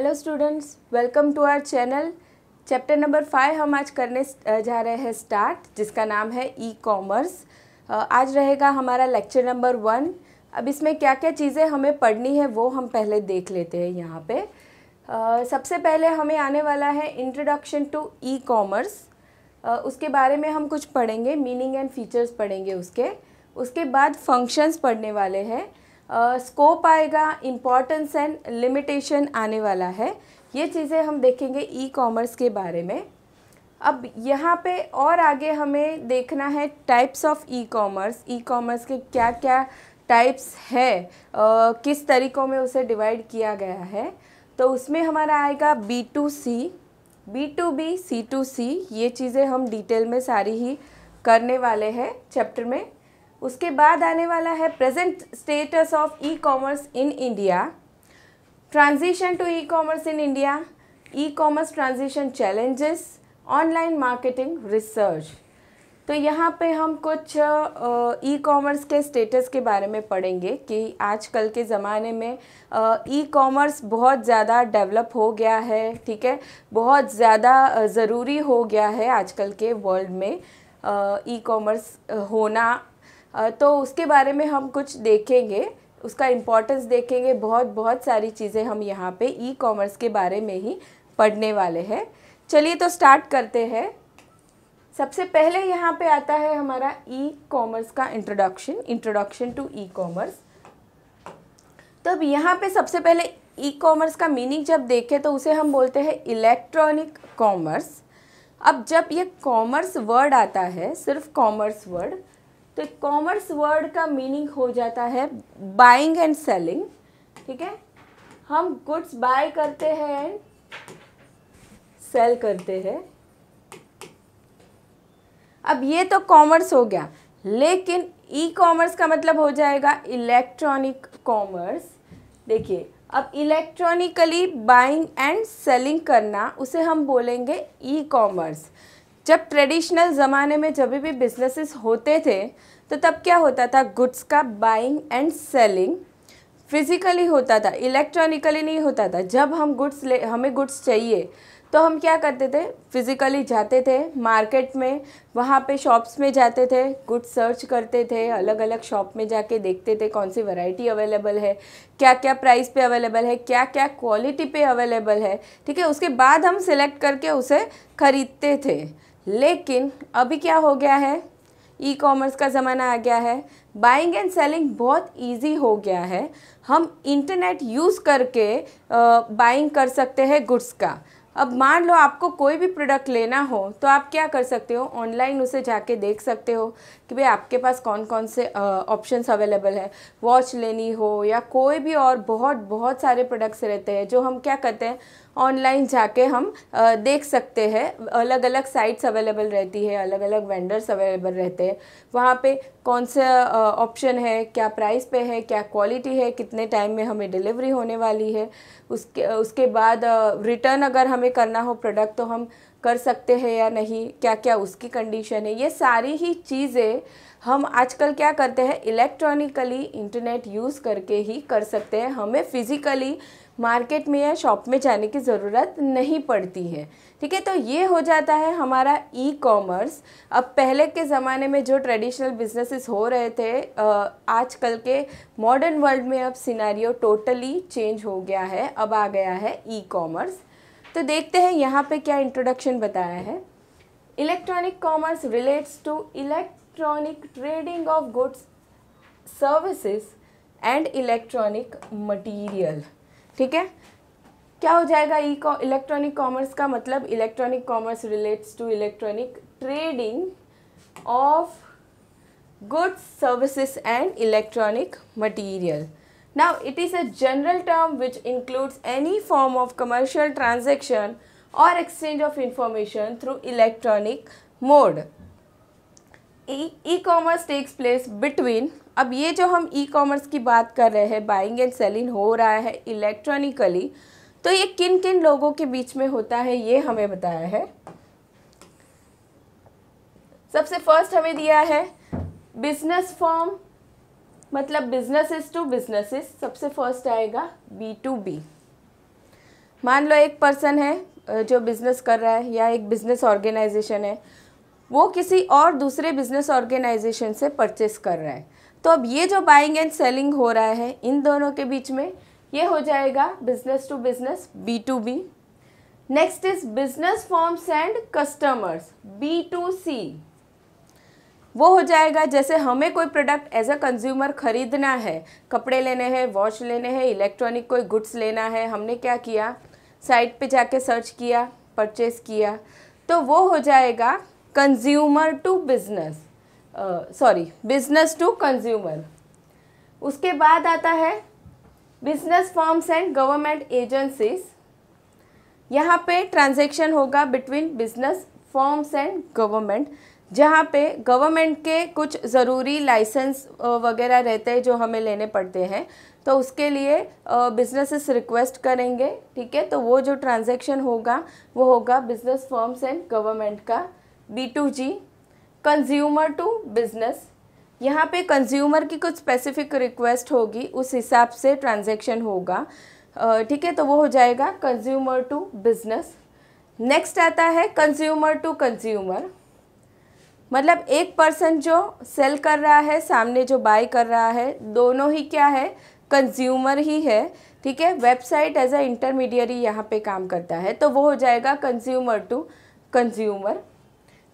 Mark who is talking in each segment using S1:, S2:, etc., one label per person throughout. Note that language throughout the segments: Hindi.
S1: Hello students welcome to our channel chapter number five हम आज करने जा रहे हैं स्टार्ट जिसका नाम है ई कॉमर्स आज रहेगा हमारा लेक्चर नंबर वन अब इसमें क्या क्या चीज़ें हमें पढ़नी है वो हम पहले देख लेते हैं यहाँ पे uh, सबसे पहले हमें आने वाला है इंट्रोडक्शन टू ई कॉमर्स उसके बारे में हम कुछ पढ़ेंगे मीनिंग एंड फीचर्स पढ़ेंगे उसके उसके बाद फंक्शंस पढ़ने वाले हैं स्कोप आएगा इम्पॉर्टेंस एंड लिमिटेशन आने वाला है ये चीज़ें हम देखेंगे ई कॉमर्स के बारे में अब यहाँ पे और आगे हमें देखना है types of e commerce e commerce के क्या क्या टाइप्स है आ, किस तरीक़ों में उसे डिवाइड किया गया है तो उसमें हमारा आएगा B to C B to B C to C ये चीज़ें हम डिटेल में सारी ही करने वाले हैं चैप्टर में उसके बाद आने वाला है present status of e commerce in India transition to e commerce in India e commerce transition challenges online marketing research तो यहाँ पे हम कुछ ई uh, कॉमर्स के स्टेटस के बारे में पढ़ेंगे कि आजकल के ज़माने में ई uh, कॉमर्स बहुत ज़्यादा डेवलप हो गया है ठीक है बहुत ज़्यादा ज़रूरी हो गया है आजकल के वर्ल्ड में ई uh, कॉमर्स होना तो उसके बारे में हम कुछ देखेंगे उसका इम्पोर्टेंस देखेंगे बहुत बहुत सारी चीज़ें हम यहाँ पे ई कॉमर्स के बारे में ही पढ़ने वाले हैं चलिए तो स्टार्ट करते हैं सबसे पहले यहाँ पे आता है हमारा ई कॉमर्स का introduction introduction to e commerce तो अब यहाँ पे सबसे पहले ई कॉमर्स का मीनिंग जब देखें तो उसे हम बोलते हैं इलेक्ट्रॉनिक कॉमर्स अब जब ये कॉमर्स वर्ड आता है सिर्फ कॉमर्स वर्ड तो कॉमर्स वर्ड का मीनिंग हो जाता है बाइंग एंड सेलिंग ठीक है हम गुड्स बाय करते हैं एंड सेल करते हैं अब ये तो कॉमर्स हो गया लेकिन ई कॉमर्स का मतलब हो जाएगा इलेक्ट्रॉनिक कॉमर्स देखिए अब इलेक्ट्रॉनिकली बाइंग एंड सेलिंग करना उसे हम बोलेंगे ई कॉमर्स जब ट्रेडिशनल ज़माने में जब भी बिजनेसेस होते थे तो तब क्या होता था गुड्स का बाइंग एंड सेलिंग फिजिकली होता था इलेक्ट्रॉनिकली नहीं होता था जब हम गुड्स ले हमें गुड्स चाहिए तो हम क्या करते थे फिज़िकली जाते थे मार्केट में वहाँ पे शॉप्स में जाते थे गुड्स सर्च करते थे अलग अलग शॉप में जाके देखते थे कौन सी वैरायटी अवेलेबल है क्या क्या प्राइस पे अवेलेबल है क्या क्या क्वालिटी पे अवेलेबल है ठीक है उसके बाद हम सिलेक्ट करके उसे ख़रीदते थे लेकिन अभी क्या हो गया है ई कॉमर्स का ज़माना आ गया है बाइंग एंड सेलिंग बहुत इजी हो गया है हम इंटरनेट यूज़ करके बाइंग कर सकते हैं गुड्स का अब मान लो आपको कोई भी प्रोडक्ट लेना हो तो आप क्या कर सकते हो ऑनलाइन उसे जाके देख सकते हो कि भाई आपके पास कौन कौन से ऑप्शंस अवेलेबल है वॉच लेनी हो या कोई भी और बहुत बहुत सारे प्रोडक्ट्स रहते हैं जो हम क्या करते हैं ऑनलाइन जाके हम देख सकते हैं अलग अलग साइट्स अवेलेबल रहती है अलग अलग वेंडर्स अवेलेबल रहते हैं वहाँ पे कौन सा ऑप्शन है क्या प्राइस पे है क्या क्वालिटी है कितने टाइम में हमें डिलीवरी होने वाली है उसके उसके बाद रिटर्न अगर हमें करना हो प्रोडक्ट तो हम कर सकते हैं या नहीं क्या क्या उसकी कंडीशन है ये सारी ही चीज़ें हम आजकल क्या करते हैं इलेक्ट्रॉनिकली इंटरनेट यूज़ करके ही कर सकते हैं हमें फिज़िकली मार्केट में या शॉप में जाने की ज़रूरत नहीं पड़ती है ठीक है तो ये हो जाता है हमारा ई कॉमर्स अब पहले के ज़माने में जो ट्रेडिशनल बिजनेसेस हो रहे थे आजकल के मॉडर्न वर्ल्ड में अब सिनारियो टोटली चेंज हो गया है अब आ गया है ई कॉमर्स तो देखते हैं यहाँ पे क्या इंट्रोडक्शन बताया है electronic commerce relates to electronic trading of goods services and electronic material ठीक है क्या हो जाएगा ई कॉ इलेक्ट्रॉनिक कॉमर्स का मतलब electronic commerce relates to electronic trading of goods services and electronic material now it is a general term which includes any form of commercial transaction और exchange of information through electronic mode e commerce takes place between अब ये जो हम ई कॉमर्स की बात कर रहे हैं बाइंग एंड सेलिंग हो रहा है इलेक्ट्रॉनिकली तो ये किन किन लोगों के बीच में होता है ये हमें बताया है सबसे फर्स्ट हमें दिया है बिजनेस फॉर्म मतलब बिजनेसेस टू बिजनेस सबसे फर्स्ट आएगा बी टू बी मान लो एक पर्सन है जो बिजनेस कर रहा है या एक बिजनेस ऑर्गेनाइजेशन है वो किसी और दूसरे बिजनेस ऑर्गेनाइजेशन से परचेस कर रहा है तो अब ये जो बाइंग एंड सेलिंग हो रहा है इन दोनों के बीच में ये हो जाएगा business to business B to B next is business firms and customers B to C वो हो जाएगा जैसे हमें कोई प्रोडक्ट एज अ कंज्यूमर खरीदना है कपड़े लेने हैं वॉच लेने हैं इलेक्ट्रॉनिक कोई गुड्स लेना है हमने क्या किया साइट पे जाके सर्च किया परचेस किया तो वो हो जाएगा consumer to business sorry business to consumer उसके बाद आता है business firms and government agencies यहाँ पे ट्रांजेक्शन होगा between business firms and government जहाँ पे गवर्नमेंट के कुछ ज़रूरी लाइसेंस वगैरह रहते हैं जो हमें लेने पड़ते हैं तो उसके लिए बिजनेसेस रिक्वेस्ट करेंगे ठीक है तो वो जो ट्रांजेक्शन होगा वो होगा बिजनेस फॉर्म्स एंड गवर्नमेंट का B to G consumer to business यहाँ पे कंज्यूमर की कुछ स्पेसिफिक रिक्वेस्ट होगी उस हिसाब से ट्रांजेक्शन होगा ठीक है तो वो हो जाएगा कंज्यूमर टू बिजनेस नेक्स्ट आता है कंज्यूमर टू कंज्यूमर मतलब एक पर्सन जो सेल कर रहा है सामने जो बाय कर रहा है दोनों ही क्या है कंज्यूमर ही है ठीक है वेबसाइट एज अ इंटरमीडियरी यहाँ पे काम करता है तो वो हो जाएगा कंज्यूमर टू कंज्यूमर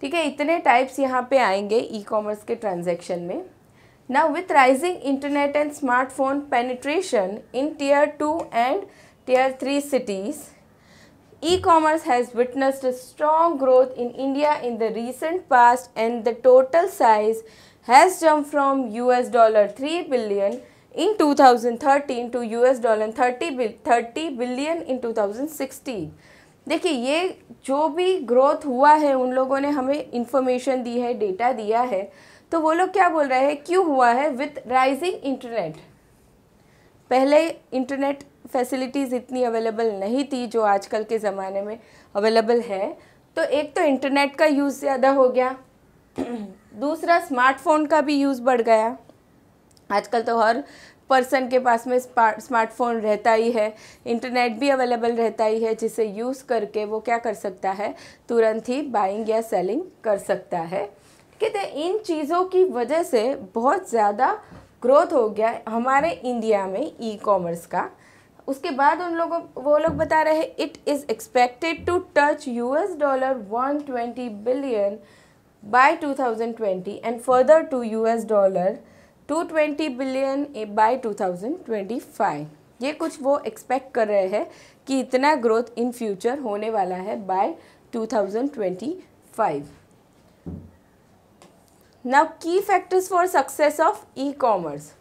S1: ठीक है इतने टाइप्स यहाँ पे आएंगे ई कॉमर्स के ट्रांजेक्शन में now with rising internet and smartphone penetration in tier two and tier three cities e commerce has witnessed strong growth in India in the recent past and the total size has jump from U S dollar three billion in two thousand thirteen to U S dollar thirty thirty billion in two thousand sixteen देखिए ये जो भी ग्रोथ हुआ है उन लोगों ने हमें इन्फॉर्मेशन दी है डेटा दिया है तो वो लोग क्या बोल रहे हैं क्यों हुआ है विथ राइजिंग इंटरनेट पहले इंटरनेट फैसिलिटीज़ इतनी अवेलेबल नहीं थी जो आजकल के ज़माने में अवेलेबल है तो एक तो इंटरनेट का यूज़ ज़्यादा हो गया दूसरा स्मार्टफोन का भी यूज़ बढ़ गया आजकल तो हर पर्सन के पास में स्मार्टफोन रहता ही है इंटरनेट भी अवेलेबल रहता ही है जिसे यूज़ करके वो क्या कर सकता है तुरंत ही बाइंग या सेलिंग कर सकता है ठीक है तो इन चीज़ों की वजह से बहुत ज़्यादा ग्रोथ हो गया हमारे इंडिया में ई कॉमर्स का उसके बाद उन लोगों वो लोग बता रहे हैं it is expected to touch US dollar 120 billion by 2020 and further to US dollar 220 billion by 2025 ये कुछ वो एक्सपेक्ट कर रहे हैं कि इतना ग्रोथ इन फ्यूचर होने वाला है by 2025 now key factors for success of e commerce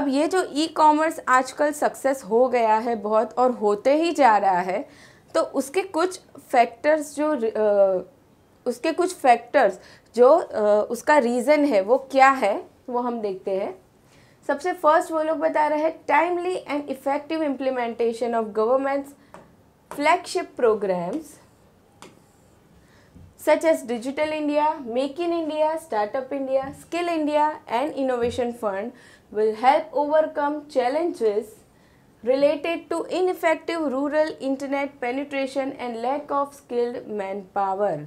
S1: अब ये जो ई कॉमर्स आजकल सक्सेस हो गया है बहुत और होते ही जा रहा है तो उसके कुछ फैक्टर्स जो उसके कुछ फैक्टर्स जो उसका रीज़न है वो क्या है वो हम देखते हैं सबसे फर्स्ट वो लोग बता रहे हैं timely and effective implementation of government's flagship programmes such as digital India make in India startup India skill India and innovation fund will help overcome challenges related to ineffective rural internet penetration and lack of skilled manpower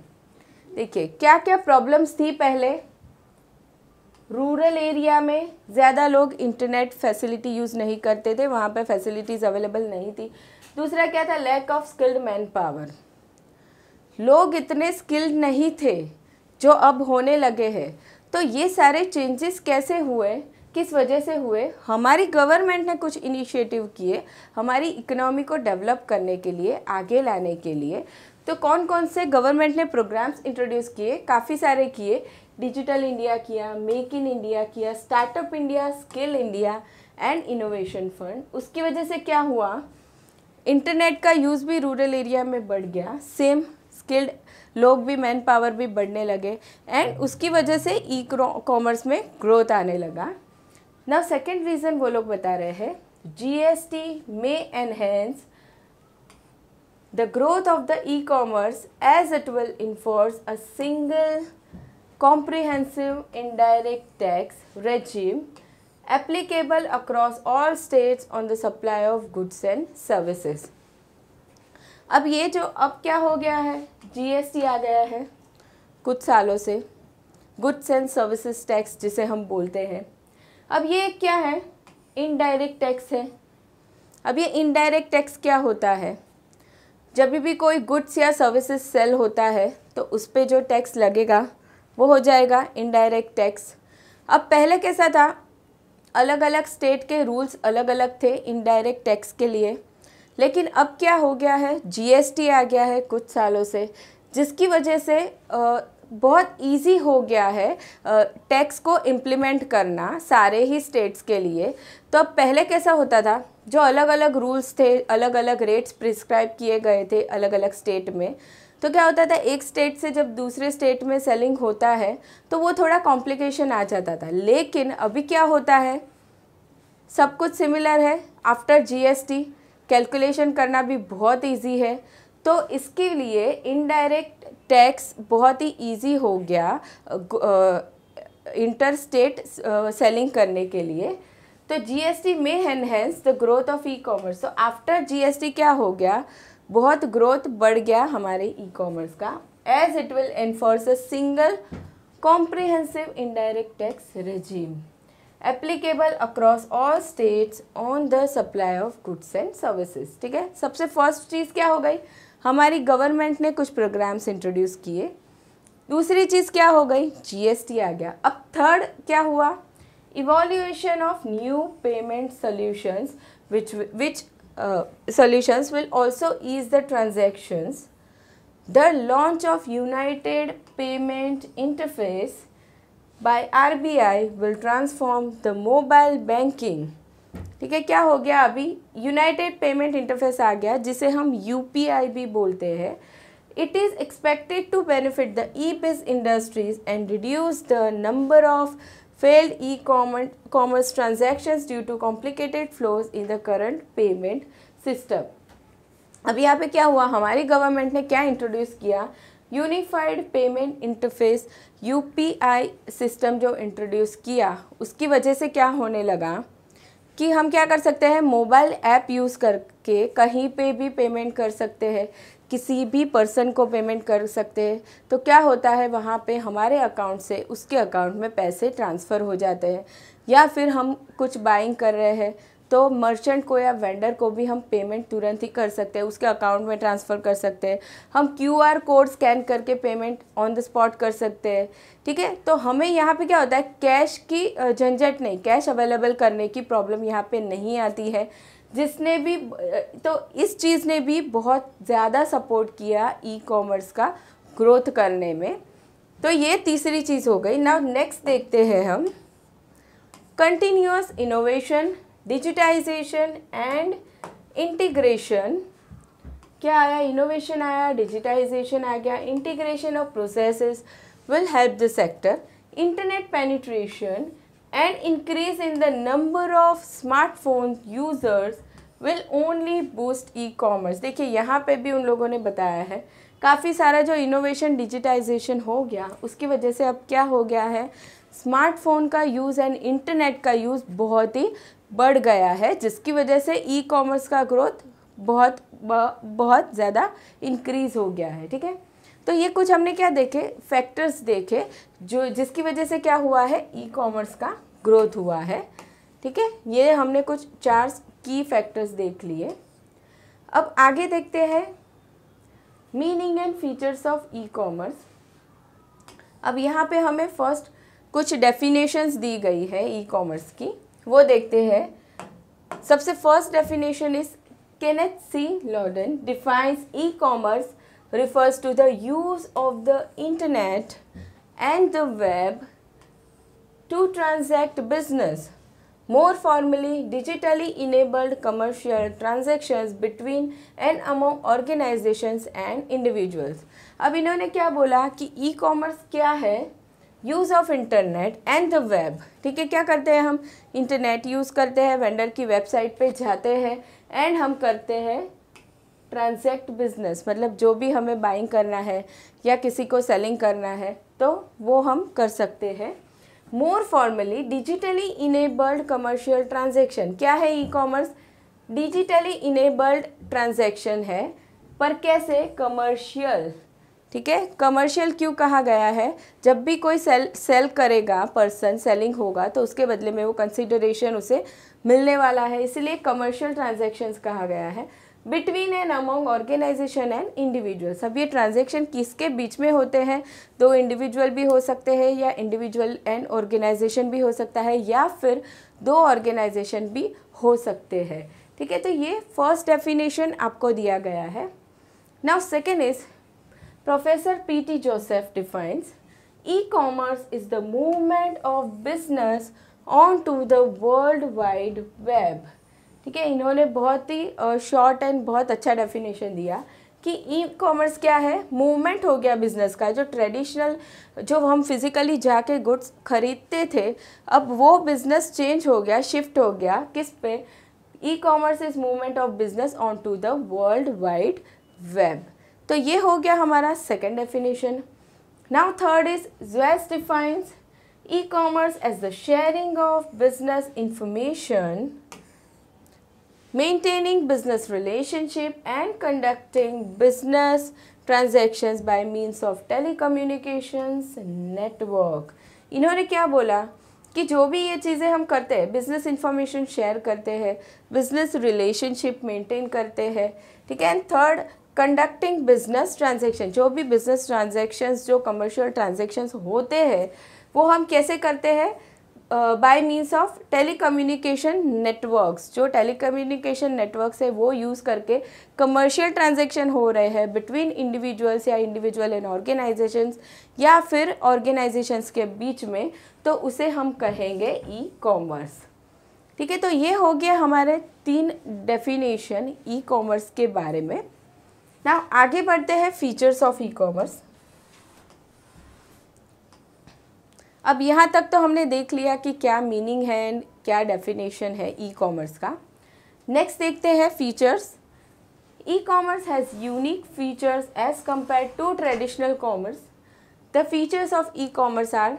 S1: देखिए क्या क्या प्रॉब्लम्स थी पहले रूरल एरिया में ज़्यादा लोग इंटरनेट फैसिलिटी यूज़ नहीं करते थे वहाँ पर फैसिलिटीज़ अवेलेबल नहीं थी दूसरा क्या था lack of skilled manpower लोग इतने स्किल्ड नहीं थे जो अब होने लगे हैं तो ये सारे चेंजेस कैसे हुए किस वजह से हुए हमारी गवर्नमेंट ने कुछ इनिशिएटिव किए हमारी इकोनॉमी को डेवलप करने के लिए आगे लाने के लिए तो कौन कौन से गवर्नमेंट ने प्रोग्राम्स इंट्रोड्यूस किए काफ़ी सारे किए डिजिटल इंडिया किया मेक इन इंडिया किया startup India skill India and innovation fund उसकी वजह से क्या हुआ इंटरनेट का यूज़ भी रूरल एरिया में बढ़ गया सेम स्किल्ड लोग भी मैन पावर भी बढ़ने लगे एंड उसकी वजह से ई कॉमर्स में ग्रोथ आने लगा ना सेकेंड रीज़न वो लोग बता रहे हैं G S T may enhance the growth of the e commerce as it will enforce a single comprehensive indirect tax regime applicable across all states on the supply of goods and services अब ये जो अब क्या हो गया है जीएसटी आ गया है कुछ सालों से गुड्स एंड सर्विसेज टैक्स जिसे हम बोलते हैं अब ये क्या है इनडायरेक्ट टैक्स है अब ये इनडायरेक्ट टैक्स क्या होता है जब भी कोई गुड्स या सर्विसेज सेल होता है तो उस पर जो टैक्स लगेगा वो हो जाएगा इनडायरेक्ट टैक्स अब पहले कैसा था अलग अलग स्टेट के रूल्स अलग अलग थे इनडायरेक्ट टैक्स के लिए लेकिन अब क्या हो गया है जीएसटी आ गया है कुछ सालों से जिसकी वजह से आ, बहुत इजी हो गया है टैक्स को इम्प्लीमेंट करना सारे ही स्टेट्स के लिए तो अब पहले कैसा होता था जो अलग अलग रूल्स थे अलग अलग रेट्स प्रिस्क्राइब किए गए थे अलग अलग स्टेट में तो क्या होता था एक स्टेट से जब दूसरे स्टेट में सेलिंग होता है तो वो थोड़ा कॉम्प्लिकेशन आ जाता था लेकिन अभी क्या होता है सब कुछ सिमिलर है आफ्टर जीएसटी कैलकुलेशन करना भी बहुत इजी है तो इसके लिए इनडायरेक्ट टैक्स बहुत ही इजी हो गया इंटर स्टेट सेलिंग करने के लिए तो GST may enhance the growth of e commerce तो आफ्टर जीएसटी क्या हो गया बहुत ग्रोथ बढ़ गया हमारे ई कॉमर्स का as it will enforce a single comprehensive indirect tax regime applicable across all states on the supply of goods and services ठीक है सबसे फर्स्ट चीज़ क्या हो गई हमारी गवर्नमेंट ने कुछ प्रोग्राम्स इंट्रोड्यूस किए दूसरी चीज़ क्या हो गई जीएसटी आ गया अब थर्ड क्या हुआ evolution of new payment solutions which which Uh, solutions will also ease the transactions. The launch of United Payment Interface by RBI will transform the mobile banking. ठीक है क्या हो गया अभी United Payment Interface आ गया जिसे हम UPI भी बोलते हैं it is expected to benefit the e-biz industries and reduce the number of failed e-commerce transactions due to complicated flows in the current payment system. अभी यहाँ पे क्या हुआ हमारी गवर्नमेंट ने क्या इंट्रोड्यूस किया unified payment interface UPI system जो इंट्रोड्यूस किया उसकी वजह से क्या होने लगा कि हम क्या कर सकते हैं मोबाइल ऐप यूज़ करके कहीं पे भी पेमेंट कर सकते हैं किसी भी पर्सन को पेमेंट कर सकते हैं तो क्या होता है वहाँ पे हमारे अकाउंट से उसके अकाउंट में पैसे ट्रांसफ़र हो जाते हैं या फिर हम कुछ बाइंग कर रहे हैं तो मर्चेंट को या वेंडर को भी हम पेमेंट तुरंत ही कर सकते हैं उसके अकाउंट में ट्रांसफ़र कर सकते हैं हम क्यू आर कोड स्कैन करके पेमेंट ऑन द स्पॉट कर सकते हैं ठीक है तो हमें यहाँ पे क्या होता है कैश की झंझट नहीं कैश अवेलेबल करने की प्रॉब्लम यहाँ पे नहीं आती है जिसने भी तो इस चीज़ ने भी बहुत ज़्यादा सपोर्ट किया ई कॉमर्स का ग्रोथ करने में तो ये तीसरी चीज़ हो गई ना नेक्स्ट देखते हैं हम continuous innovation digitisation and integration क्या आया इनोवेशन आया डिजिटाइजेशन आ गया integration of processes will help the sector internet penetration and increase in the number of smartphone users will only boost e-commerce देखिए यहाँ पे भी उन लोगों ने बताया है काफ़ी सारा जो इनोवेशन डिजिटाइजेशन हो गया उसकी वजह से अब क्या हो गया है स्मार्टफोन का यूज़ एंड इंटरनेट का यूज़ बहुत ही बढ़ गया है जिसकी वजह से ई कॉमर्स का ग्रोथ बहुत बहुत ज़्यादा इंक्रीज़ हो गया है ठीक है तो ये कुछ हमने क्या देखे फैक्टर्स देखे जो जिसकी वजह से क्या हुआ है ई कॉमर्स का ग्रोथ हुआ है ठीक है ये हमने कुछ चार की फैक्टर्स देख लिए अब आगे देखते हैं meaning and features of e commerce अब यहाँ पे हमें फर्स्ट कुछ डेफिनेशंस दी गई है ई कॉमर्स की वो देखते हैं सबसे first definition is Kenneth C Laudon defines e commerce refers to the use of the internet and the web to transact business. More formally, digitally enabled commercial transactions between and among organizations and individuals. अब इन्होंने क्या बोला कि ई कॉमर्स क्या है use of internet and the web ठीक है क्या करते हैं हम इंटरनेट यूज़ करते हैं वेंडर की वेबसाइट पे जाते हैं एंड हम करते हैं ट्रांजैक्ट बिजनेस मतलब जो भी हमें बाइंग करना है या किसी को सेलिंग करना है तो वो हम कर सकते हैं more formally digitally enabled commercial transaction क्या है e commerce digitally enabled transaction है पर कैसे कमर्शियल ठीक है कमर्शियल क्यों कहा गया है जब भी कोई सेल सेल करेगा पर्सन सेलिंग होगा तो उसके बदले में वो कंसिडरेशन उसे मिलने वाला है इसीलिए कमर्शियल ट्रांजेक्शन्स कहा गया है between and among organisation and individual अब ये ट्रांजेक्शन किसके बीच में होते हैं दो इंडिविजुअल भी हो सकते हैं या इंडिविजुअल एंड ऑर्गेनाइजेशन भी हो सकता है या फिर दो ऑर्गेनाइजेशन भी हो सकते हैं ठीक है तो ये फर्स्ट डेफिनेशन आपको दिया गया है now second is professor P T Joseph defines e commerce is the movement of business on to the world wide web ठीक है इन्होंने बहुत ही शॉर्ट एंड बहुत अच्छा डेफिनेशन दिया कि ई कॉमर्स क्या है मूवमेंट हो गया बिजनेस का जो ट्रेडिशनल जो हम फिजिकली जाके गुड्स खरीदते थे अब वो बिजनेस चेंज हो गया शिफ्ट हो गया किस पे e commerce is movement of business on to the world wide web तो ये हो गया हमारा second definition now third is Zwass defines e commerce as the sharing of business information maintaining business relationship and conducting business transactions by means of telecommunications network इन्होंने क्या बोला कि जो भी ये चीज़ें हम करते हैं बिज़नेस इंफॉर्मेशन शेयर करते हैं बिज़नेस रिलेशनशिप मेंटेन करते हैं ठीक है and third conducting business transaction जो भी बिज़नेस ट्रांजेक्शन्स जो कमर्शियल ट्रांजेक्शन्स होते हैं वो हम कैसे करते हैं by means of telecommunication networks जो टेलीकम्युनिकेशन नेटवर्क्स है वो यूज़ करके कमर्शियल ट्रांजेक्शन हो रहे हैं बिटवीन इंडिविजुअल्स या इंडिविजुअल एंड ऑर्गेनाइजेशंस या फिर ऑर्गेनाइजेशंस के बीच में तो उसे हम कहेंगे ई कॉमर्स ठीक है तो ये हो गया हमारे तीन डेफिनेशन ई कॉमर्स के बारे में ना आगे बढ़ते हैं फीचर्स ऑफ ई कॉमर्स अब यहाँ तक तो हमने देख लिया कि क्या मीनिंग है क्या डेफिनेशन है ई कॉमर्स का नेक्स्ट देखते हैं features e commerce has unique features as compare to traditional commerce the features of e commerce are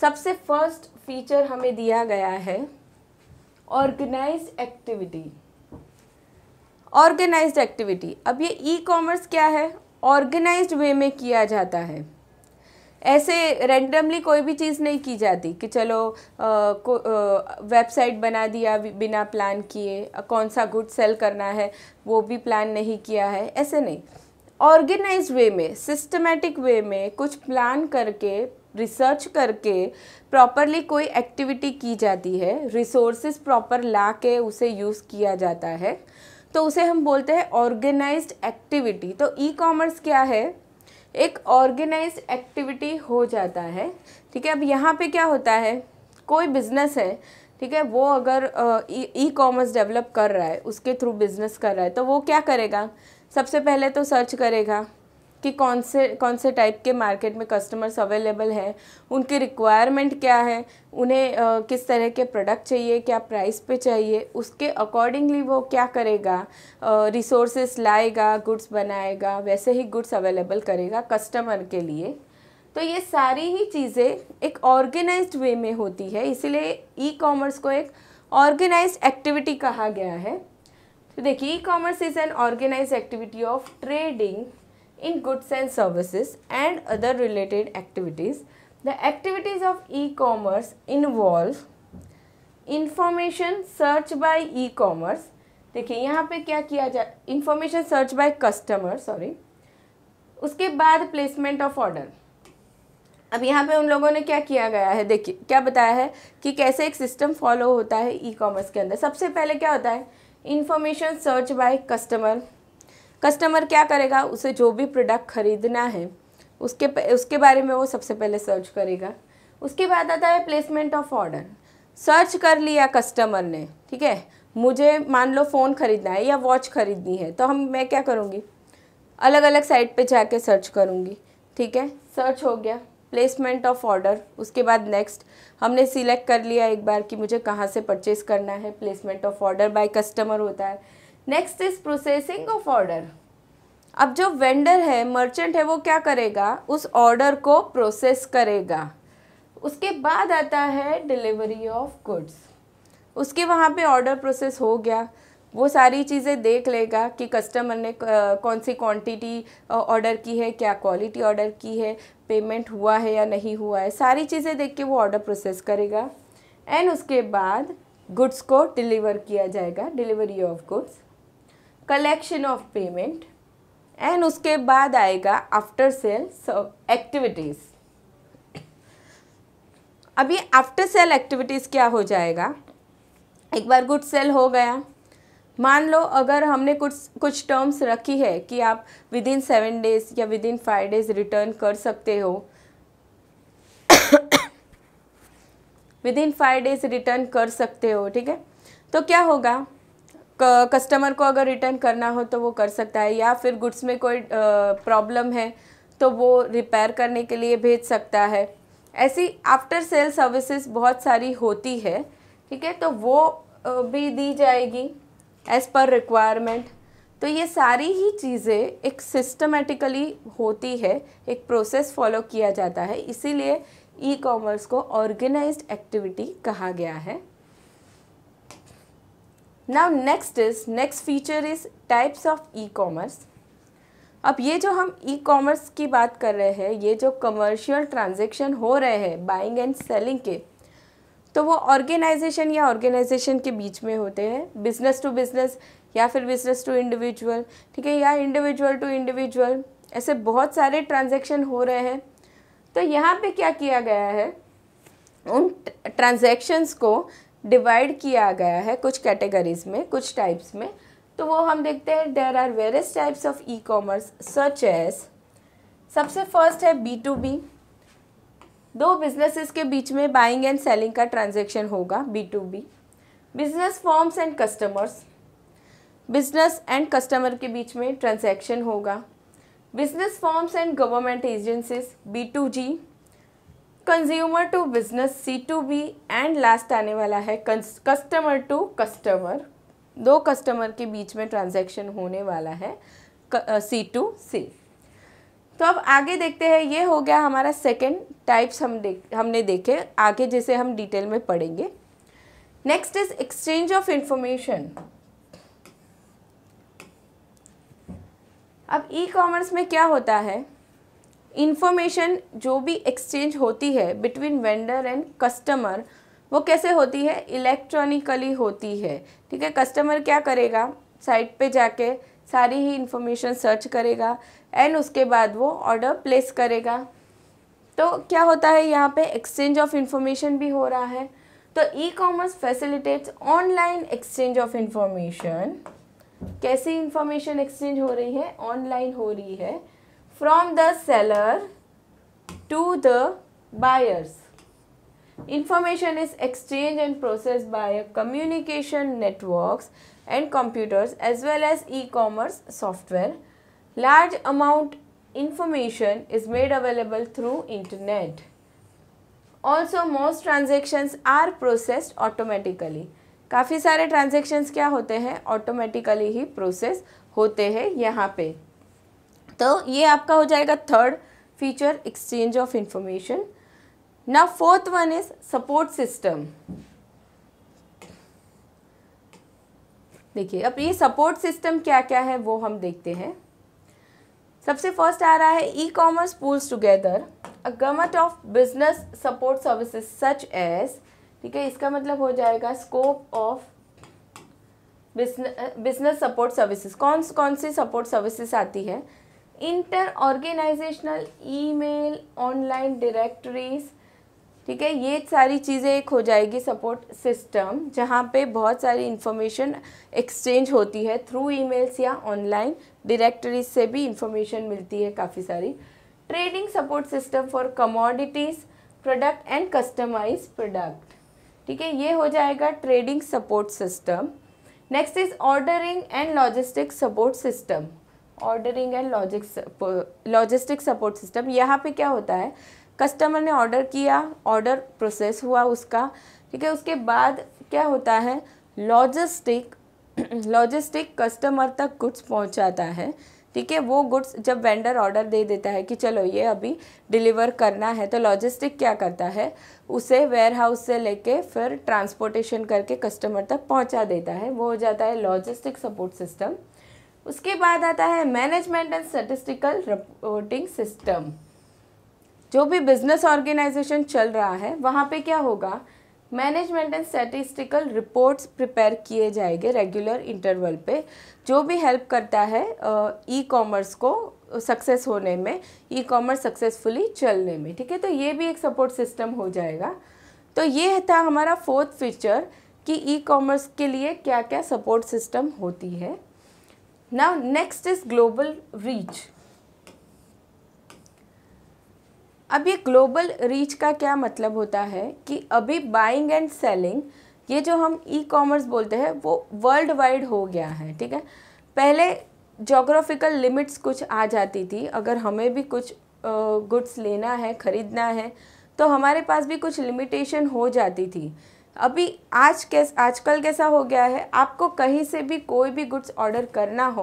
S1: सबसे फर्स्ट फीचर हमें दिया गया है ऑर्गेनाइज एक्टिविटी ऑर्गेनाइज एक्टिविटी अब ये ई e कॉमर्स क्या है ऑर्गेनाइज्ड वे में किया जाता है ऐसे रेंडमली कोई भी चीज़ नहीं की जाती कि चलो वेबसाइट बना दिया बिना प्लान किए कौन सा गुड सेल करना है वो भी प्लान नहीं किया है ऐसे नहीं ऑर्गेनाइज वे में सिस्टमेटिक वे में कुछ प्लान करके रिसर्च करके प्रॉपरली कोई एक्टिविटी की जाती है रिसोर्सेज प्रॉपर ला के उसे यूज़ किया जाता है तो उसे हम बोलते हैं ऑर्गेनाइज्ड एक्टिविटी तो ई कॉमर्स क्या है एक ऑर्गेनाइज एक्टिविटी हो जाता है ठीक है अब यहाँ पे क्या होता है कोई बिजनेस है ठीक है वो अगर ई कॉमर्स डेवलप कर रहा है उसके थ्रू बिजनेस कर रहा है तो वो क्या करेगा सबसे पहले तो सर्च करेगा कि कौन से कौन से टाइप के मार्केट में कस्टमर्स अवेलेबल हैं उनके रिक्वायरमेंट क्या है उन्हें आ, किस तरह के प्रोडक्ट चाहिए क्या प्राइस पे चाहिए उसके अकॉर्डिंगली वो क्या करेगा रिसोर्सेस लाएगा गुड्स बनाएगा वैसे ही गुड्स अवेलेबल करेगा कस्टमर के लिए तो ये सारी ही चीज़ें एक ऑर्गेनाइज्ड वे में होती है इसीलिए ई कॉमर्स को एक ऑर्गेनाइज्ड एक्टिविटी कहा गया है तो देखिए e commerce is an organise activity of trading in goods and services and other related activities. The activities of e-commerce involve information search by e-commerce देखिए यहाँ पे क्या किया जा information search by customer sorry उसके बाद प्लेसमेंट ऑफ ऑर्डर अब यहाँ पे उन लोगों ने क्या किया गया है देखिए क्या बताया है कि कैसे एक सिस्टम फॉलो होता है ई कॉमर्स के अंदर सबसे पहले क्या होता है information search by customer customer क्या करेगा उसे जो भी प्रोडक्ट खरीदना है उसके उसके बारे में वो सबसे पहले सर्च करेगा उसके बाद आता है प्लेसमेंट ऑफ ऑर्डर सर्च कर लिया कस्टमर ने ठीक है मुझे मान लो फ़ोन खरीदना है या वॉच खरीदनी है तो हम मैं क्या करूँगी अलग अलग साइट पे जाके सर्च करूँगी ठीक है सर्च हो गया प्लेसमेंट ऑफ ऑर्डर उसके बाद नेक्स्ट हमने सिलेक्ट कर लिया एक बार कि मुझे कहाँ से परचेस करना है placement of order by customer होता है next is processing of order अब जो वेंडर है मर्चेंट है वो क्या करेगा उस ऑर्डर को प्रोसेस करेगा उसके बाद आता है डिलीवरी ऑफ गुड्स उसके वहाँ पे ऑर्डर प्रोसेस हो गया वो सारी चीज़ें देख लेगा कि कस्टमर ने कौन सी क्वांटिटी ऑर्डर की है क्या क्वालिटी ऑर्डर की है पेमेंट हुआ है या नहीं हुआ है सारी चीज़ें देख के वो ऑर्डर प्रोसेस करेगा एंड उसके बाद गुड्स को डिलीवर किया जाएगा delivery of goods collection of payment and उसके बाद आएगा आफ्टर सेल एक्टिविटीज़ अभी आफ्टर सेल एक्टिविटीज़ क्या हो जाएगा एक बार गुड सेल हो गया मान लो अगर हमने कुछ कुछ टर्म्स रखी है कि आप विद इन सेवन डेज या within five days return कर सकते हो within five days return कर सकते हो ठीक है तो क्या होगा कस्टमर को अगर रिटर्न करना हो तो वो कर सकता है या फिर गुड्स में कोई प्रॉब्लम है तो वो रिपेयर करने के लिए भेज सकता है ऐसी आफ्टर सेल सर्विसेज बहुत सारी होती है ठीक है तो वो भी दी जाएगी एज़ पर रिक्वायरमेंट तो ये सारी ही चीज़ें एक सिस्टमेटिकली होती है एक प्रोसेस फॉलो किया जाता है इसीलिए ई कॉमर्स को ऑर्गेनाइज्ड एक्टिविटी कहा गया है now next is next feature is types of e commerce अब ये जो हम ई कॉमर्स की बात कर रहे हैं ये जो कमर्शियल ट्रांजेक्शन हो रहे हैं बाइंग एंड सेलिंग के तो वो ऑर्गेनाइजेशन या ऑर्गेनाइजेशन के बीच में होते हैं बिजनेस टू बिजनेस या फिर बिजनेस टू इंडिविजुअल ठीक है या इंडिविजुअल टू इंडिविजुअल ऐसे बहुत सारे ट्रांजेक्शन हो रहे हैं तो यहाँ पे क्या किया गया है उन ट्रांजेक्शन्स को डिवाइड किया गया है कुछ कैटेगरीज में कुछ टाइप्स में तो वो हम देखते हैं there are various types of e commerce such as सबसे फर्स्ट है बी टू बी दो बिजनेसेस के बीच में बाइंग एंड सेलिंग का ट्रांजेक्शन होगा B to B business firms and customers business and customer के बीच में ट्रांजेक्शन होगा business firms and government agencies B to G consumer to business C to B and last आने वाला है कस्टमर टू कस्टमर दो कस्टमर के बीच में ट्रांजैक्शन होने वाला है सी टू सी तो अब आगे देखते हैं ये हो गया हमारा सेकेंड टाइप्स हम देख हमने देखे आगे जैसे हम डिटेल में पढ़ेंगे next is exchange of information अब ई e कॉमर्स में क्या होता है इन्फॉर्मेशन जो भी एक्सचेंज होती है बिटवीन वेंडर एंड कस्टमर वो कैसे होती है इलेक्ट्रॉनिकली होती है ठीक है कस्टमर क्या करेगा साइट पे जाके सारी ही इन्फॉर्मेशन सर्च करेगा एंड उसके बाद वो ऑर्डर प्लेस करेगा तो क्या होता है यहाँ पे एक्सचेंज ऑफ इन्फॉर्मेशन भी हो रहा है तो e commerce facilitates online exchange of information कैसी इन्फॉर्मेशन एक्सचेंज हो रही है ऑनलाइन हो रही है from the seller to the buyers. Information is exchanged and processed by communication networks and computers as well as e-commerce software. Large amount information is made available through internet. Also most transactions are processed automatically. काफ़ी सारे ट्रांजेक्शन्स क्या होते हैं ऑटोमेटिकली ही प्रोसेस होते हैं यहाँ पे तो ये आपका हो जाएगा third feature exchange of information ना fourth one is support system देखिए अब ये सपोर्ट सिस्टम क्या क्या है वो हम देखते हैं सबसे फर्स्ट आ रहा है e commerce pools together a government of business support services such as ठीक है इसका मतलब हो जाएगा scope of business support services कौन कौन सी सपोर्ट सर्विसेज आती है inter organisational email online directories ठीक है ये सारी चीज़ें एक हो जाएगी सपोर्ट सिस्टम जहाँ पे बहुत सारी इंफॉर्मेशन एक्सचेंज होती है थ्रू ईमेल्स या ऑनलाइन डायरेक्टरीज से भी इंफॉर्मेशन मिलती है काफ़ी सारी trading support system for commodities product and customise product ठीक है ये हो जाएगा trading support system next is ordering and logistic support system ordering and logics logistic support system यहाँ पे क्या होता है कस्टमर ने ऑर्डर किया ऑर्डर प्रोसेस हुआ उसका ठीक है उसके बाद क्या होता है लॉजिस्टिक लॉजिस्टिक कस्टमर तक गुड्स पहुँचाता है ठीक है वो गुड्स जब वेंडर ऑर्डर दे देता है कि चलो ये अभी डिलीवर करना है तो लॉजिस्टिक क्या करता है उसे वेयर हाउस से लेके फिर ट्रांसपोर्टेशन करके कस्टमर तक पहुंचा देता है वो हो जाता है लॉजिस्टिक सपोर्ट सिस्टम उसके बाद आता है management and statistical reporting system जो भी बिजनेस ऑर्गेनाइजेशन चल रहा है वहाँ पे क्या होगा management and statistical reports prepare किए जाएंगे रेगुलर इंटरवल पे जो भी हेल्प करता है ई uh, कॉमर्स को सक्सेस होने में ई कॉमर्स सक्सेसफुली चलने में ठीक है तो ये भी एक सपोर्ट सिस्टम हो जाएगा तो ये था हमारा फोर्थ फीचर कि ई कॉमर्स के लिए क्या क्या सपोर्ट सिस्टम होती है now next is global reach अब ये ग्लोबल रीच का क्या मतलब होता है कि अभी बाइंग एंड सेलिंग ये जो हम ई कॉमर्स बोलते हैं वो वर्ल्ड वाइड हो गया है ठीक है पहले जोग्राफिकल लिमिट्स कुछ आ जाती थी अगर हमें भी कुछ गुड्स लेना है ख़रीदना है तो हमारे पास भी कुछ लिमिटेशन हो जाती थी अभी आज कैस आजकल कैसा हो गया है आपको कहीं से भी कोई भी गुड्स ऑर्डर करना हो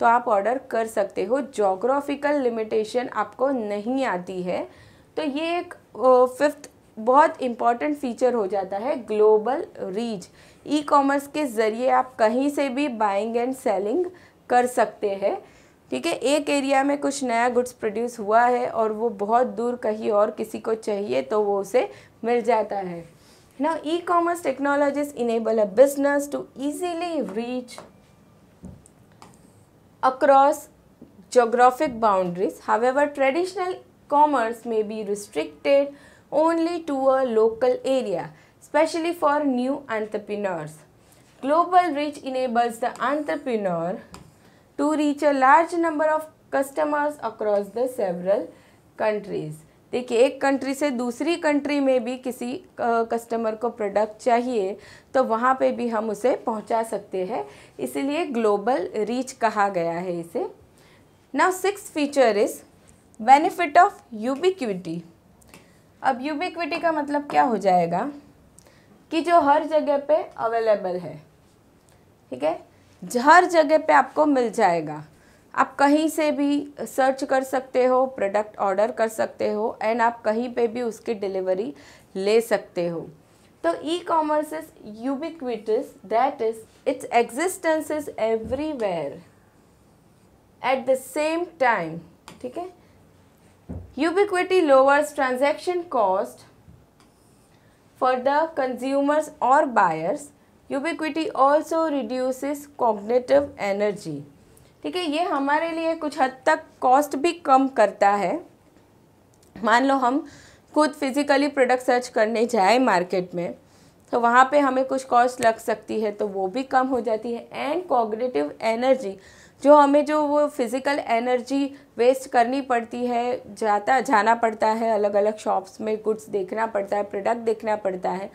S1: तो आप ऑर्डर कर सकते हो जोग्राफिकल लिमिटेशन आपको नहीं आती है तो ये एक फिफ्थ बहुत इम्पॉर्टेंट फीचर हो जाता है ग्लोबल रीच ई कॉमर्स के ज़रिए आप कहीं से भी बाइंग एंड सेलिंग कर सकते हैं ठीक है एक एरिया में कुछ नया गुड्स प्रोड्यूस हुआ है और वो बहुत दूर कहीं और किसी को चाहिए तो वो उसे मिल जाता है Now, e-commerce technologies enable a business to easily reach across geographic boundaries. However, traditional commerce may be restricted only to a local area, especially for new entrepreneurs. Global reach enables the entrepreneur to reach a large number of customers across the several countries. देखिए एक कंट्री से दूसरी कंट्री में भी किसी कस्टमर को प्रोडक्ट चाहिए तो वहाँ पे भी हम उसे पहुँचा सकते हैं इसीलिए ग्लोबल रीच कहा गया है इसे now six feature is benefit of ubiquity अब यूबिक्विटी का मतलब क्या हो जाएगा कि जो हर जगह पे अवेलेबल है ठीक है हर जगह पे आपको मिल जाएगा आप कहीं से भी सर्च कर सकते हो प्रोडक्ट ऑर्डर कर सकते हो एंड आप कहीं पे भी उसकी डिलीवरी ले सकते हो तो e commerce is ubiquitous that is its existence is everywhere at the same time ठीक है ubiquity lowers transaction cost for the consumers और buyers ubiquity also reduces cognitive energy ठीक है ये हमारे लिए कुछ हद तक कॉस्ट भी कम करता है मान लो हम खुद फिज़िकली प्रोडक्ट सर्च करने जाए मार्केट में तो वहाँ पे हमें कुछ कॉस्ट लग सकती है तो वो भी कम हो जाती है एंड कॉग्रेटिव एनर्जी जो हमें जो वो फिज़िकल एनर्जी वेस्ट करनी पड़ती है जाता जाना पड़ता है अलग अलग शॉप्स में गुड्स देखना पड़ता है प्रोडक्ट देखना पड़ता है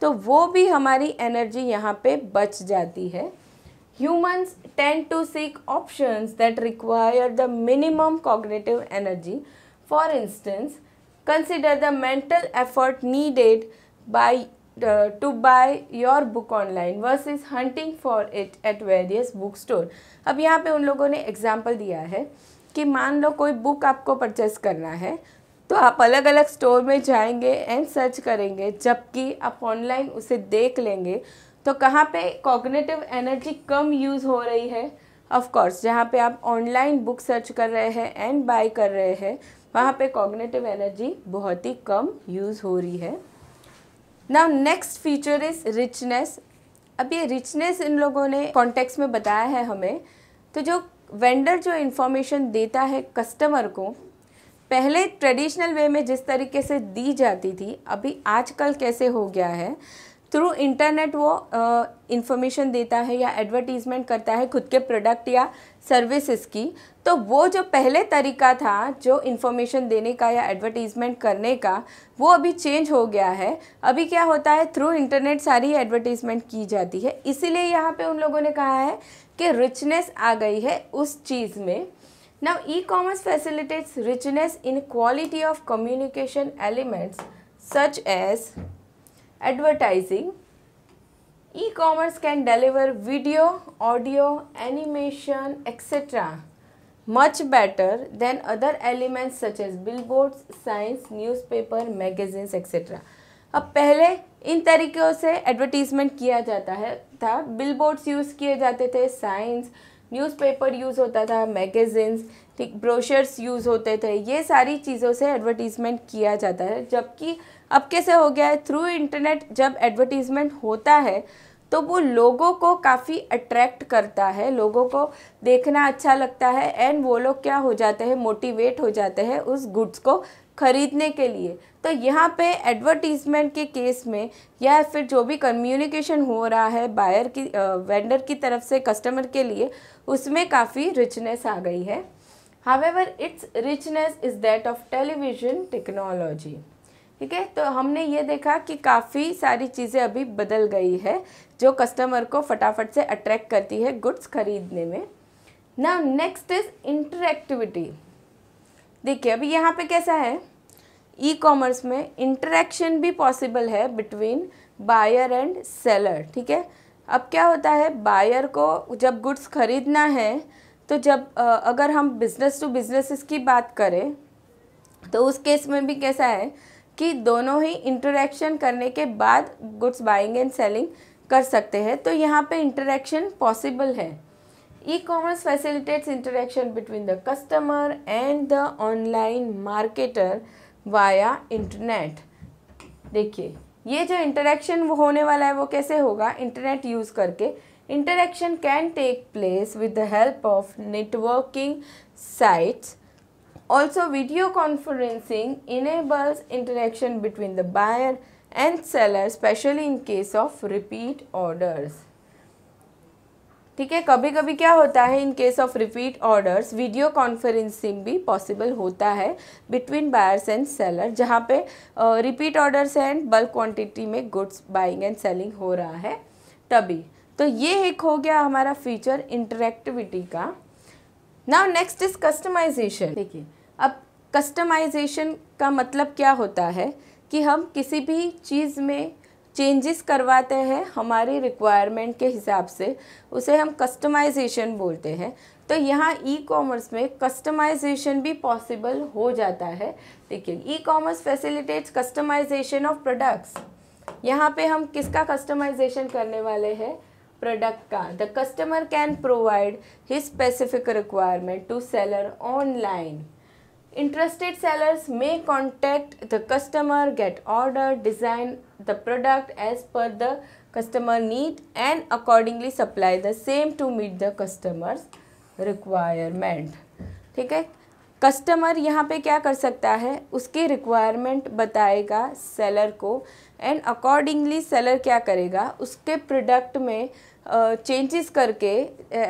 S1: तो वो भी हमारी एनर्जी यहाँ पे बच जाती है Humans tend to seek options that require the minimum cognitive energy. For instance, consider the mental effort needed by uh, to buy your book online versus hunting for it at various bookstore. ab yahan pe un logo ne example diya hai ki maan lo koi book aapko purchase karna hai तो आप अलग अलग स्टोर में जाएंगे एंड सर्च करेंगे जबकि आप ऑनलाइन उसे देख लेंगे तो कहाँ पे कॉग्नेटिव एनर्जी कम यूज़ हो रही है ऑफ कोर्स जहाँ पे आप ऑनलाइन बुक सर्च कर रहे हैं एंड बाय कर रहे हैं वहाँ पे कॉग्नेटिव एनर्जी बहुत ही कम यूज़ हो रही है ना नेक्स्ट फीचर इज़ रिचनेस अब ये रिचनेस इन लोगों ने कॉन्टेक्स में बताया है हमें तो जो वेंडर जो इन्फॉर्मेशन देता है कस्टमर को पहले ट्रेडिशनल वे में जिस तरीके से दी जाती थी अभी आजकल कैसे हो गया है थ्रू इंटरनेट वो इंफॉर्मेशन देता है या एडवर्टीज़मेंट करता है खुद के प्रोडक्ट या सर्विसेज की तो वो जो पहले तरीका था जो इन्फॉर्मेशन देने का या एडवर्टीज़मेंट करने का वो अभी चेंज हो गया है अभी क्या होता है थ्रू इंटरनेट सारी एडवर्टीज़मेंट की जाती है इसीलिए यहाँ पे उन लोगों ने कहा है कि रिचनेस आ गई है उस चीज़ में now e commerce facilitates richness in quality of communication elements such as advertising e-commerce can deliver video audio animation etc much better than other elements such as billboards signs newspaper magazines etc अब पहले इन तरीक़ों से एडवर्टीज़मेंट किया जाता है था बिलबोर्ड्स यूज़ किए जाते थे साइंस न्यूज़पेपर यूज़ होता था मैगज़ीन्स ठीक ब्रोशर्स यूज़ होते थे ये सारी चीज़ों से एडवर्टीज़मेंट किया जाता है जबकि अब कैसे हो गया है थ्रू इंटरनेट जब एडवर्टीज़मेंट होता है तो वो लोगों को काफ़ी अट्रैक्ट करता है लोगों को देखना अच्छा लगता है एंड वो लोग क्या हो जाते हैं मोटिवेट हो जाते हैं उस गुड्स को खरीदने के लिए तो यहाँ पे एडवर्टीज़मेंट के केस में या फिर जो भी कम्युनिकेशन हो रहा है बायर की वेंडर की तरफ से कस्टमर के लिए उसमें काफ़ी रिचनेस आ गई है however its richness is that of television technology ठीक है तो हमने ये देखा कि काफ़ी सारी चीज़ें अभी बदल गई है जो कस्टमर को फटाफट से अट्रैक्ट करती है गुड्स खरीदने में ना नेक्स्ट इज़ इंटरेक्टिविटी देखिए अभी यहाँ पे कैसा है ई कॉमर्स में इंटरेक्शन भी पॉसिबल है बिटवीन बायर एंड सेलर ठीक है अब क्या होता है बायर को जब गुड्स खरीदना है तो जब अगर हम बिज़नेस टू बिज़नेस की बात करें तो उस केस में भी कैसा है कि दोनों ही इंटरेक्शन करने के बाद गुड्स बाइंग एंड सेलिंग कर सकते हैं तो यहाँ पे इंटरेक्शन पॉसिबल है e commerce facilitates interaction between the customer and the online marketer via internet देखिए ये जो इंटरेक्शन वो होने वाला है वो कैसे होगा इंटरनेट यूज़ करके interaction can take place with the help of networking sites Also, video conferencing enables interaction between the buyer and seller, especially in case of repeat orders. ठीक है कभी कभी क्या होता है in case of repeat orders video conferencing भी पॉसिबल होता है बिटवीन बायर्स एंड सेलर जहाँ पे repeat orders and bulk quantity में गुड्स बाइंग एंड सेलिंग हो रहा है तभी तो ये एक हो गया हमारा फीचर इंटरेक्टिविटी का नाउ नेक्स्ट इज कस्टमाइजेशन देखिए कस्टमाइजेशन का मतलब क्या होता है कि हम किसी भी चीज़ में चेंजेस करवाते हैं हमारी रिक्वायरमेंट के हिसाब से उसे हम कस्टमाइजेशन बोलते हैं तो यहाँ ई कॉमर्स में कस्टमाइजेशन भी पॉसिबल हो जाता है देखिए e commerce facilitates customization of products यहाँ पे हम किसका कस्टमाइजेशन करने वाले हैं प्रोडक्ट का the customer can provide his specific requirement to seller online Interested sellers may contact the customer, get order, design the product as per the customer need and accordingly supply the same to meet the customer's requirement. ठीक है कस्टमर यहाँ पे क्या कर सकता है उसकी रिक्वायरमेंट बताएगा सेलर को एंड अकॉर्डिंगली सेलर क्या करेगा उसके प्रोडक्ट में चेंजेस uh, करके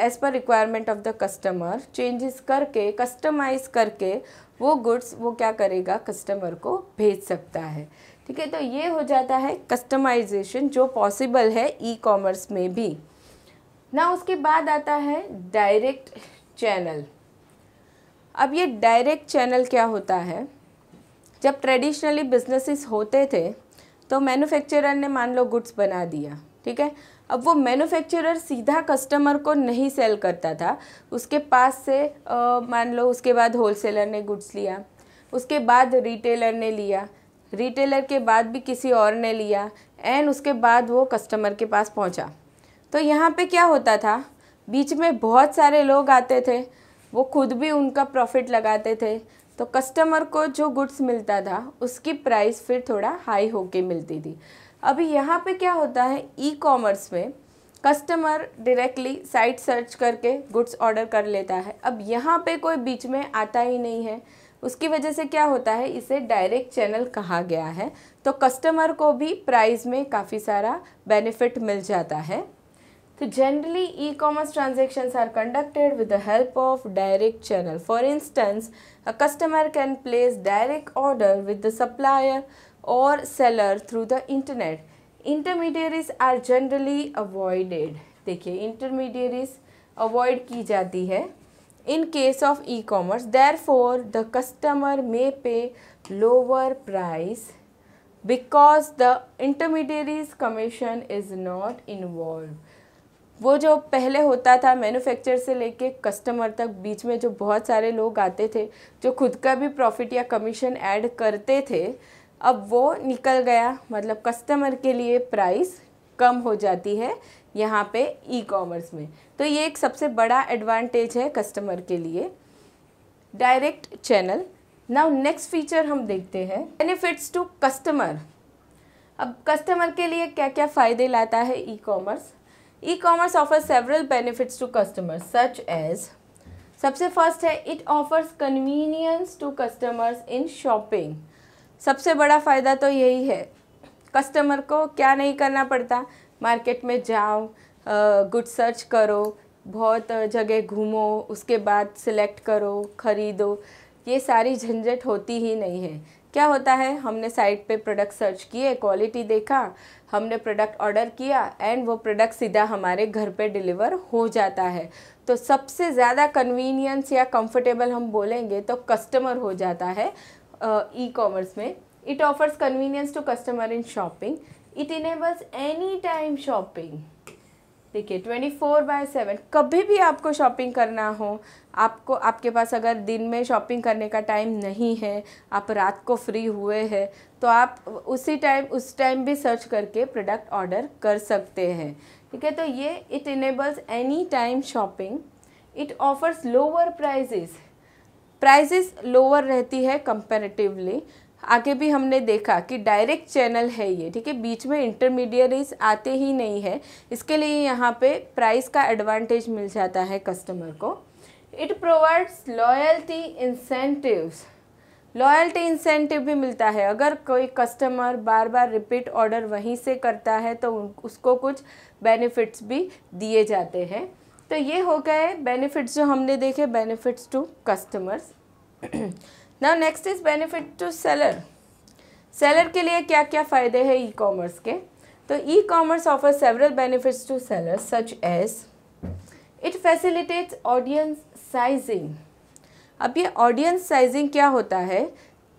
S1: as per requirement of the customer changes करके कस्टमाइज करके वो गुड्स वो क्या करेगा कस्टमर को भेज सकता है ठीक है तो ये हो जाता है कस्टमाइजेशन जो पॉसिबल है ई कॉमर्स में भी ना उसके बाद आता है डायरेक्ट चैनल अब ये डायरेक्ट चैनल क्या होता है जब ट्रेडिशनली बिजनेसेस होते थे तो मैन्युफैक्चरर ने मान लो गुड्स बना दिया ठीक है अब वो मैन्युफैक्चरर सीधा कस्टमर को नहीं सेल करता था उसके पास से मान लो उसके बाद होलसेलर ने गुड्स लिया उसके बाद रिटेलर ने लिया रिटेलर के बाद भी किसी और ने लिया एंड उसके बाद वो कस्टमर के पास पहुंचा तो यहाँ पे क्या होता था बीच में बहुत सारे लोग आते थे वो खुद भी उनका प्रॉफिट लगाते थे तो कस्टमर को जो गुड्स मिलता था उसकी प्राइस फिर थोड़ा हाई होके मिलती थी अभी यहाँ पे क्या होता है ई कॉमर्स में कस्टमर डायरेक्टली साइट सर्च करके गुड्स ऑर्डर कर लेता है अब यहाँ पे कोई बीच में आता ही नहीं है उसकी वजह से क्या होता है इसे डायरेक्ट चैनल कहा गया है तो कस्टमर को भी प्राइस में काफ़ी सारा बेनिफिट मिल जाता है तो generally e commerce transactions are conducted with the help of direct channel for instance a customer can place direct order with the supplier or seller through the internet. Intermediaries are generally avoided. देखिए intermediaries avoid की जाती है in case of e-commerce. Therefore, the customer may pay lower price because the intermediaries commission is not involved. वो जो पहले होता था मैन्युफैक्चर से लेके कस्टमर तक बीच में जो बहुत सारे लोग आते थे जो खुद का भी प्रॉफिट या कमीशन ऐड करते थे अब वो निकल गया मतलब कस्टमर के लिए प्राइस कम हो जाती है यहाँ पे ई कॉमर्स में तो ये एक सबसे बड़ा एडवांटेज है कस्टमर के लिए direct channel now next feature हम देखते हैं बेनिफिट्स टू कस्टमर अब कस्टमर के लिए क्या क्या फ़ायदे लाता है e commerce e commerce offer several benefits to customer such as सबसे फर्स्ट है it offers convenience to customers in shopping सबसे बड़ा फ़ायदा तो यही है कस्टमर को क्या नहीं करना पड़ता मार्केट में जाओ गुड सर्च करो बहुत जगह घूमो उसके बाद सिलेक्ट करो ख़रीदो ये सारी झंझट होती ही नहीं है क्या होता है हमने साइट पे प्रोडक्ट सर्च किए क्वालिटी देखा हमने प्रोडक्ट ऑर्डर किया एंड वो प्रोडक्ट सीधा हमारे घर पे डिलीवर हो जाता है तो सबसे ज़्यादा कन्वीनियंस या कंफर्टेबल हम बोलेंगे तो कस्टमर हो जाता है ई कॉमर्स में. It offers convenience to customer in shopping it enables any time shopping देखिए ट्वेंटी फोर बाय सेवन कभी भी आपको शॉपिंग करना हो आपको आपके पास अगर दिन में शॉपिंग करने का टाइम नहीं है आप रात को फ्री हुए हैं तो आप उसी टाइम उस टाइम भी सर्च करके प्रोडक्ट ऑर्डर कर सकते हैं ठीक है तो ये it enables any time shopping it offers lower prices prices lower रहती है कंपेरेटिवली आगे भी हमने देखा कि डायरेक्ट चैनल है ये ठीक है बीच में इंटरमीडियरीज आते ही नहीं है इसके लिए यहाँ पे प्राइस का एडवांटेज मिल जाता है कस्टमर को it provides loyalty incentives loyalty incentive भी मिलता है अगर कोई कस्टमर बार बार रिपीट ऑर्डर वहीं से करता है तो उसको कुछ बेनिफिट्स भी दिए जाते हैं तो ये हो गए बेनिफिट्स जो हमने देखे बेनिफिट्स टू कस्टमर्स ना next is benefit to seller seller के लिए क्या क्या फ़ायदे हैं ई कॉमर्स के तो e commerce offer several benefits to seller such as it facilitates audience sizing अब ये ऑडियंस साइजिंग क्या होता है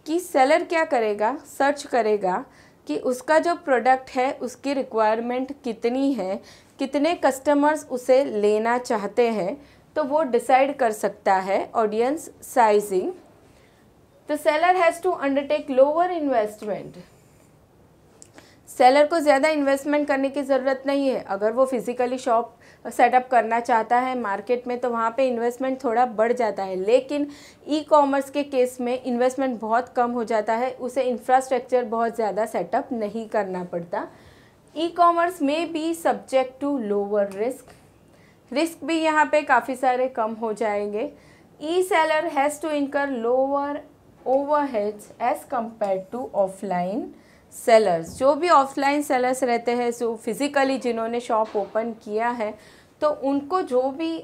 S1: कि सेलर क्या करेगा सर्च करेगा कि उसका जो प्रोडक्ट है उसकी रिक्वायरमेंट कितनी है कितने कस्टमर्स उसे लेना चाहते हैं तो वो डिसाइड कर सकता है audience sizing the seller has to undertake lower investment seller को ज़्यादा इन्वेस्टमेंट करने की ज़रूरत नहीं है अगर वो फिज़िकली शॉप सेटअप करना चाहता है मार्केट में तो वहाँ पे इन्वेस्टमेंट थोड़ा बढ़ जाता है लेकिन ई कॉमर्स के केस में इन्वेस्टमेंट बहुत कम हो जाता है उसे इंफ्रास्ट्रक्चर बहुत ज़्यादा सेटअप नहीं करना पड़ता ई कॉमर्स में be subject to lower risk risk भी यहाँ पे काफ़ी सारे कम हो जाएंगे e seller has to incur lower overheads as compare to offline sellers जो भी ऑफलाइन सेलर्स रहते हैं सो फिज़िकली जिन्होंने शॉप ओपन किया है तो उनको जो भी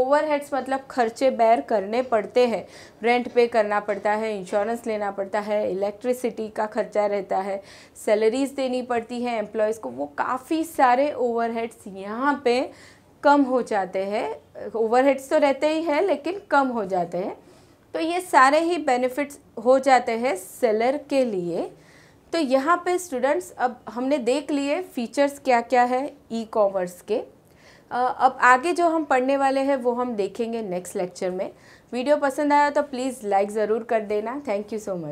S1: ओवरहेड्स मतलब खर्चे बैर करने पड़ते हैं रेंट पे करना पड़ता है इंश्योरेंस लेना पड़ता है इलेक्ट्रिसिटी का खर्चा रहता है सैलरीज़ देनी पड़ती है एम्प्लॉयज़ को वो काफ़ी सारे ओवरहेड्स यहाँ पे कम हो जाते हैं ओवरहेड्स तो रहते ही हैं लेकिन कम हो जाते हैं तो ये सारे ही बेनिफिट्स हो जाते हैं सेलर के लिए तो यहाँ पे स्टूडेंट्स अब हमने देख लिए फीचर्स क्या क्या है ई कॉमर्स के अब आगे जो हम पढ़ने वाले हैं वो हम देखेंगे नेक्स्ट लेक्चर में वीडियो पसंद आया तो प्लीज़ लाइक ज़रूर कर देना थैंक यू सो मच